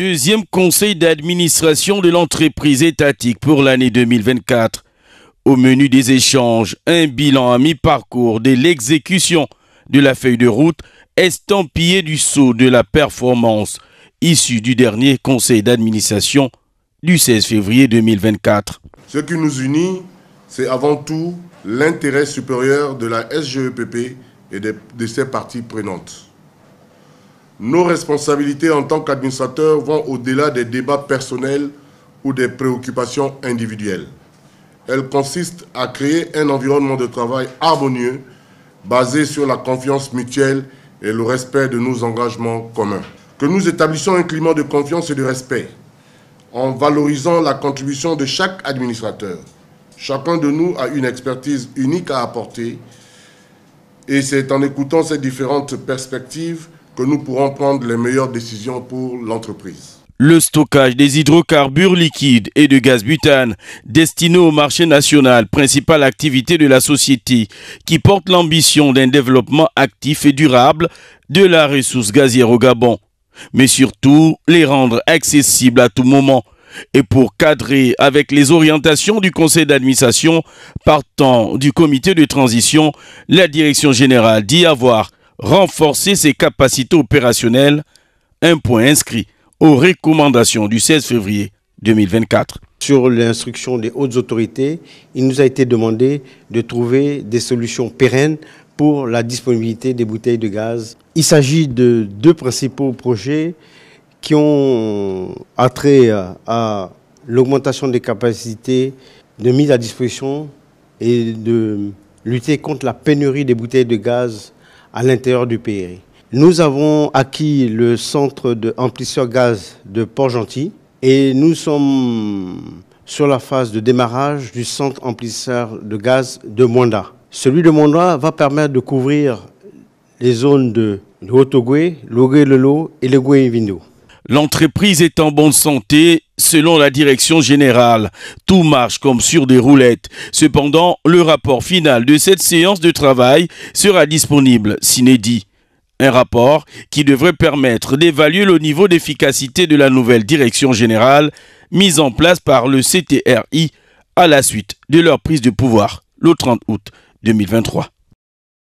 deuxième conseil d'administration de l'entreprise étatique pour l'année 2024. Au menu des échanges, un bilan à mi-parcours de l'exécution de la feuille de route estampillée du sceau de la performance issue du dernier conseil d'administration du 16 février 2024. Ce qui nous unit, c'est avant tout l'intérêt supérieur de la SGEPP et de ses parties prenantes. Nos responsabilités en tant qu'administrateurs vont au-delà des débats personnels ou des préoccupations individuelles. Elles consistent à créer un environnement de travail harmonieux basé sur la confiance mutuelle et le respect de nos engagements communs. Que nous établissons un climat de confiance et de respect en valorisant la contribution de chaque administrateur. Chacun de nous a une expertise unique à apporter et c'est en écoutant ces différentes perspectives que nous pourrons prendre les meilleures décisions pour l'entreprise. Le stockage des hydrocarbures liquides et de gaz butane destinés au marché national, principale activité de la société, qui porte l'ambition d'un développement actif et durable de la ressource gazière au Gabon, mais surtout les rendre accessibles à tout moment et pour cadrer avec les orientations du conseil d'administration partant du comité de transition, la direction générale dit avoir renforcer ses capacités opérationnelles, un point inscrit aux recommandations du 16 février 2024. Sur l'instruction des hautes autorités, il nous a été demandé de trouver des solutions pérennes pour la disponibilité des bouteilles de gaz. Il s'agit de deux principaux projets qui ont attrait à l'augmentation des capacités de mise à disposition et de lutter contre la pénurie des bouteilles de gaz à l'intérieur du pays. Nous avons acquis le centre de gaz de Port-Gentil et nous sommes sur la phase de démarrage du centre amplisseur de gaz de Mwanda. Celui de Mwanda va permettre de couvrir les zones de Hotogwe, Logwe-Lelo et Legwe-Vindo. L'entreprise est en bonne santé selon la direction générale. Tout marche comme sur des roulettes. Cependant, le rapport final de cette séance de travail sera disponible, dit. Un rapport qui devrait permettre d'évaluer le niveau d'efficacité de la nouvelle direction générale mise en place par le CTRI à la suite de leur prise de pouvoir le 30 août 2023.